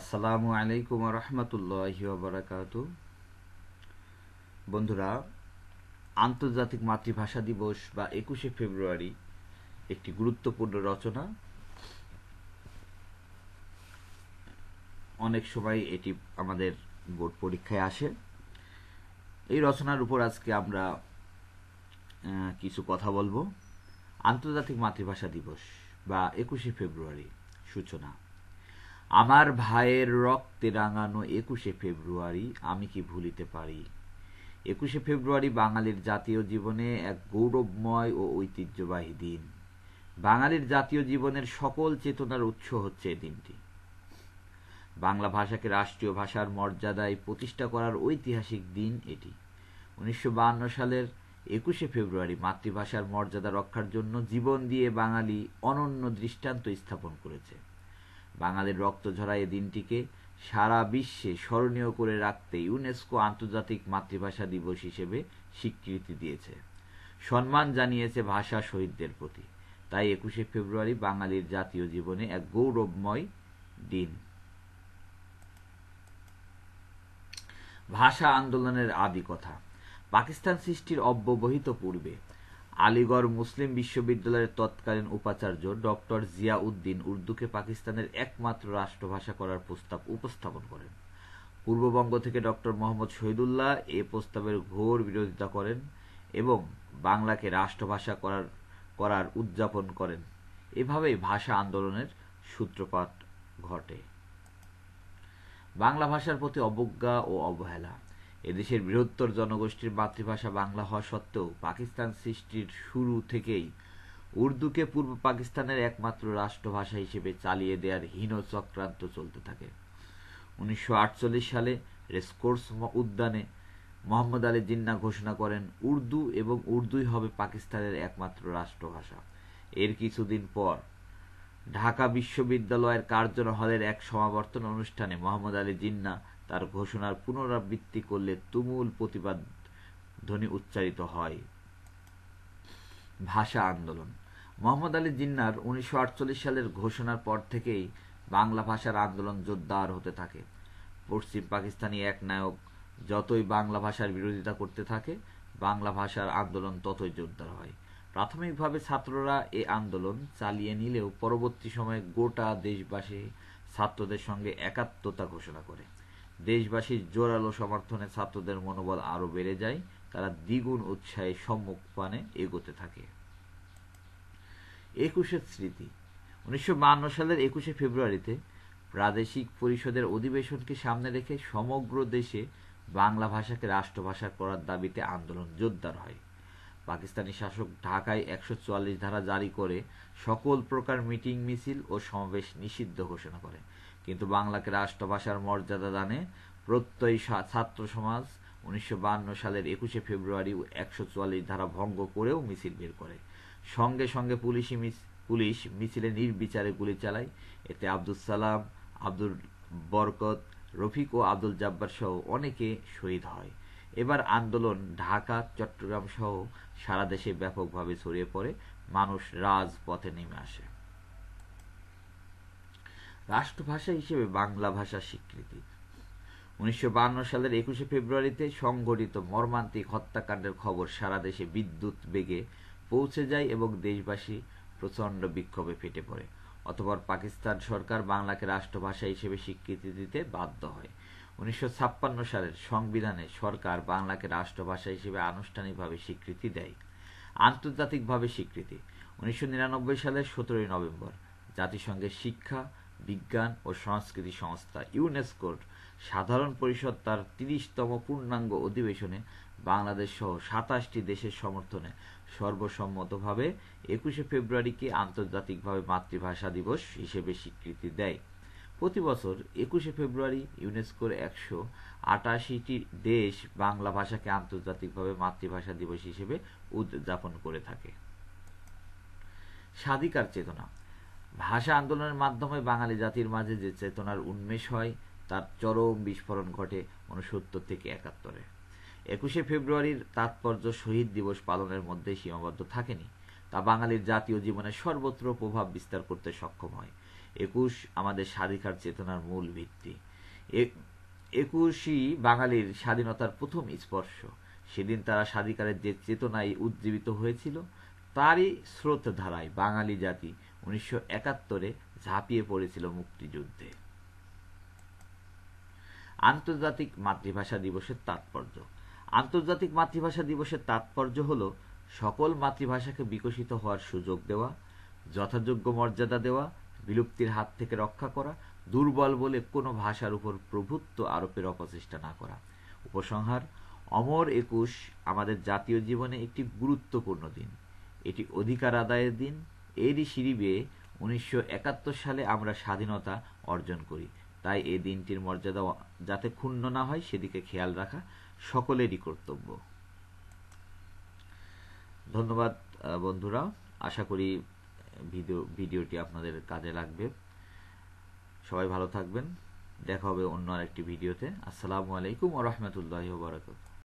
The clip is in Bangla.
আসসালামু আলাইকুম রহমতুল্লাহ বারাকাতু বন্ধুরা আন্তর্জাতিক মাতৃভাষা দিবস বা একুশে ফেব্রুয়ারি একটি গুরুত্বপূর্ণ রচনা অনেক সময় এটি আমাদের বোর্ড পরীক্ষায় আসে এই রচনার উপর আজকে আমরা কিছু কথা বলবো আন্তর্জাতিক মাতৃভাষা দিবস বা একুশে ফেব্রুয়ারি সূচনা আমার ভাইয়ের রক্তে রাঙানো একুশে ফেব্রুয়ারি আমি কি ভুলিতে পারি একুশে ফেব্রুয়ারি বাঙালির জাতীয় জীবনে এক গৌরবময় ও ঐতিহ্যবাহী দিন বাঙালির জাতীয় জীবনের সকল চেতনার উৎস হচ্ছে এই দিনটি বাংলা ভাষাকে রাষ্ট্রীয় ভাষার মর্যাদায় প্রতিষ্ঠা করার ঐতিহাসিক দিন এটি উনিশশো সালের একুশে ফেব্রুয়ারি মাতৃভাষার মর্যাদা রক্ষার জন্য জীবন দিয়ে বাঙালি অনন্য দৃষ্টান্ত স্থাপন করেছে বাঙালির রক্ত ঝরা দিনটিকে সারা বিশ্বে স্মরণীয় করে রাখতে ইউনেস্কো আন্তর্জাতিক মাতৃভাষা দিবস হিসেবে স্বীকৃতি দিয়েছে সম্মান জানিয়েছে ভাষা শহীদদের প্রতি তাই একুশে ফেব্রুয়ারি বাঙালির জাতীয় জীবনে এক গৌরবময় দিন ভাষা আন্দোলনের আদি কথা পাকিস্তান সৃষ্টির অব্যবহিত পূর্বে আলিগড় মুসলিম বিশ্ববিদ্যালয়ের তৎকালীন উপাচার্য ডক্টর জিয়া উদ্দিন উর্দুকে পাকিস্তানের একমাত্র রাষ্ট্রভাষা করার প্রস্তাব উপস্থাপন করেন পূর্ববঙ্গ থেকে ডক্টর মোহাম্মদ শহীদুল্লাহ এ প্রস্তাবের ঘোর বিরোধিতা করেন এবং বাংলাকে রাষ্ট্রভাষা করার করার উদযাপন করেন এভাবেই ভাষা আন্দোলনের সূত্রপাত ঘটে বাংলা ভাষার প্রতি অবজ্ঞা ও অবহেলা এদেশের বৃহত্তর জনগোষ্ঠীর মাতৃভাষা বাংলা হওয়া সত্ত্বেও পাকিস্তান সৃষ্টির শুরু থেকেই উর্দুকে পূর্ব পাকিস্তানের একমাত্র রাষ্ট্রভাষা হিসেবে চালিয়ে দেওয়ার হীন চক্রান্ত চলতে থাকে উনিশশো সালে রেসকোর্স উদ্যানে মোহাম্মদ আলী জিন্না ঘোষণা করেন উর্দু এবং উর্দুই হবে পাকিস্তানের একমাত্র রাষ্ট্রভাষা এর কিছুদিন পর ঢাকা বিশ্ববিদ্যালয়ের কার্জন হলের এক সমাবর্তন অনুষ্ঠানে মোহাম্মদ আলী জিন্না তার ঘোষণার পুনরাবৃত্তি করলে তুমুল প্রতিবাদ ধ্বনি উচ্চারিত হয় ভাষা আন্দোলন মোহাম্মদ আলী জিন্নার উনিশশো সালের ঘোষণার পর থেকেই বাংলা ভাষার আন্দোলন জোরদার হতে থাকে পশ্চিম পাকিস্তানি এক নায়ক যতই বাংলা ভাষার বিরোধিতা করতে থাকে বাংলা ভাষার আন্দোলন ততই জোরদার হয় প্রাথমিকভাবে ছাত্ররা এ আন্দোলন চালিয়ে নিলেও পরবর্তী সময়ে গোটা দেশবাসী ছাত্রদের সঙ্গে একাত্মতা ঘোষণা করে দেশবাসীর জোরালো সমর্থনে ছাত্রদের মনোবল আরও বেড়ে যায় তারা দ্বিগুণ উৎসাহে সম্মুখ পানে এগোতে থাকে একুশের স্মৃতি উনিশশো সালের একুশে ফেব্রুয়ারিতে প্রাদেশিক পরিষদের অধিবেশনকে সামনে রেখে সমগ্র দেশে বাংলা ভাষাকে রাষ্ট্রভাষা করার দাবিতে আন্দোলন জোরদার হয় পাকিস্তানি শাসক ঢাকায় একশো চুয়াল্লিশ ধারা জারি করে সকল প্রকার মিটিং মিছিল ও সমাবেশ নিষিদ্ধ ঘোষণা করে কিন্তু বাংলাকে রাষ্ট্রভাষার মর্যাদা দানে প্রত্যয়ী ছাত্র সমাজ উনিশশো সালের একুশে ফেব্রুয়ারি একশো চুয়াল্লিশ ধারা ভঙ্গ করেও মিছিল বের করে সঙ্গে সঙ্গে পুলিশি পুলিশ মিছিলে নির্বিচারে গুলি চালায় এতে আব্দুল সালাম আব্দুল বরকত রফিক ও আব্দুল জাব্বার সহ অনেকে শহীদ হয় এবার আন্দোলন ঢাকা চট্টগ্রাম সহ সারা দেশে ব্যাপকভাবে ছড়িয়ে পড়ে মানুষ রাজপথে নেমে আসে রাষ্ট্রভাষা হিসেবে বাংলা ভাষা স্বীকৃতি উনিশশো সালের একুশে ফেব্রুয়ারিতে সংঘটিত মর্মান্তিক হত্যাকাণ্ডের খবর সারা দেশে বিদ্যুৎ বেগে পৌঁছে যায় এবং দেশবাসী প্রচণ্ড বিক্ষোভে ফেটে পড়ে অতপর পাকিস্তান সরকার বাংলাকে রাষ্ট্রভাষা হিসেবে স্বীকৃতি দিতে বাধ্য হয় উনিশশো সালের সংবিধানে সরকার বাংলাকে রাষ্ট্রভাষা হিসেবে আনুষ্ঠানিকভাবে স্বীকৃতি দেয় আন্তর্জাতিকভাবে স্বীকৃতি উনিশশো সালের সতেরোই নভেম্বর জাতিসংঘের শিক্ষা বিজ্ঞান ও সংস্কৃতি সংস্থা ইউনেস্কোর সাধারণ পরিষদ তার তিরিশতম পূর্ণাঙ্গ অধিবেশনে বাংলাদেশ সহ সাতাশটি দেশের সমর্থনে সর্বসম্মতভাবে একুশে ফেব্রুয়ারিকে আন্তর্জাতিকভাবে মাতৃভাষা দিবস হিসেবে স্বীকৃতি দেয় প্রতি বছর একুশে ফেব্রুয়ারি ইউনেস্কোর একশো আটাশিটি দেশ বাংলা ভাষাকে আন্তর্জাতিকভাবে মাতৃভাষা দিবস হিসেবে উদযাপন করে থাকে স্বাধিকার চেতনা ভাষা আন্দোলনের মাধ্যমে বাঙালি জাতির মাঝে যে চেতনার উন্মেষ হয় তার চরম বিস্ফোরণ ঘটে উনসত্তর থেকে একাত্তরে একুশে ফেব্রুয়ারির তাৎপর্য শহীদ দিবস পালনের মধ্যে সীমাবদ্ধ থাকেনি তা বাঙালির জাতীয় জীবনে সর্বত্র প্রভাব বিস্তার করতে সক্ষম হয় একুশ আমাদের স্বাধিকার চেতনার মূল ভিত্তি একুশই বাঙালির স্বাধীনতার প্রথম স্পর্শ সেদিন তারা স্বাধিকারের যে চেতনায় উজ্জীবিত হয়েছিল তারই স্রোতধারায় বাঙালি জাতি উনিশশো একাত্তরে ঝাঁপিয়ে পড়েছিল মুক্তিযুদ্ধে আন্তর্জাতিক মাতৃভাষা দিবসের তাৎপর্য আন্তর্জাতিক মাতৃভাষা দিবসের তাৎপর্য হল সকল মাতৃভাষাকে বিকশিত হওয়ার সুযোগ দেওয়া যথাযোগ্য মর্যাদা দেওয়া বিলুপ্তির হাত থেকে রক্ষা করা দুর্বল বলে কোনো ভাষার উপর প্রভুত্ব আরোপের অপচেষ্টা না করা উপসংহার অমর একুশ আমাদের জাতীয় জীবনে একটি গুরুত্বপূর্ণ দিন এটি অধিকার আদায়ের দিন এরই সিঁড়ি উনিশশো সালে আমরা স্বাধীনতা অর্জন করি তাই এই দিনটির মর্যাদা যাতে ক্ষুণ্ণ না হয় সেদিকে খেয়াল রাখা সকলেরই কর্তব্য ধন্যবাদ বন্ধুরা আশা করি ভিডিও ভিডিওটি আপনাদের কাজে লাগবে সবাই ভালো থাকবেন দেখা হবে অন্য আরেকটি ভিডিওতে আসসালামু আলাইকুম ও রহমতুল্লাহ বারাকাতুহ